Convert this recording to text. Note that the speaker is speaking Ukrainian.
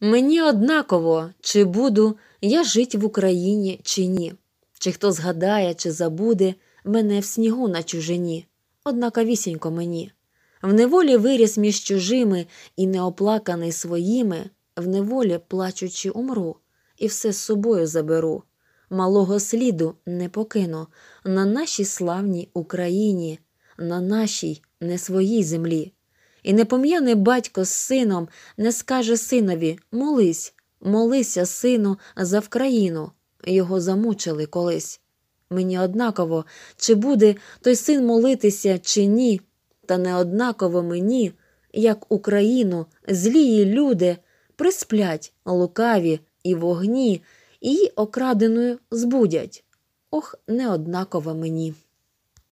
Мені однаково, чи буду я жить в Україні чи ні, чи хто згадає, чи забуде мене в снігу на чужині, однаковісінько мені. В неволі виріс між чужими і неоплаканий своїми, в неволі, плачучи, умру, і все з собою заберу. Малого сліду не покину на нашій славній Україні, на нашій не своїй землі. І непом'яний батько з сином не скаже синові Молись, молися, сину, за Вкраїну. Його замучили колись. Мені однаково, чи буде той син молитися, чи ні, та неоднаково мені, як Україну, злії люди присплять лукаві і вогні, і її окраденою збудять. Ох, неоднаково мені.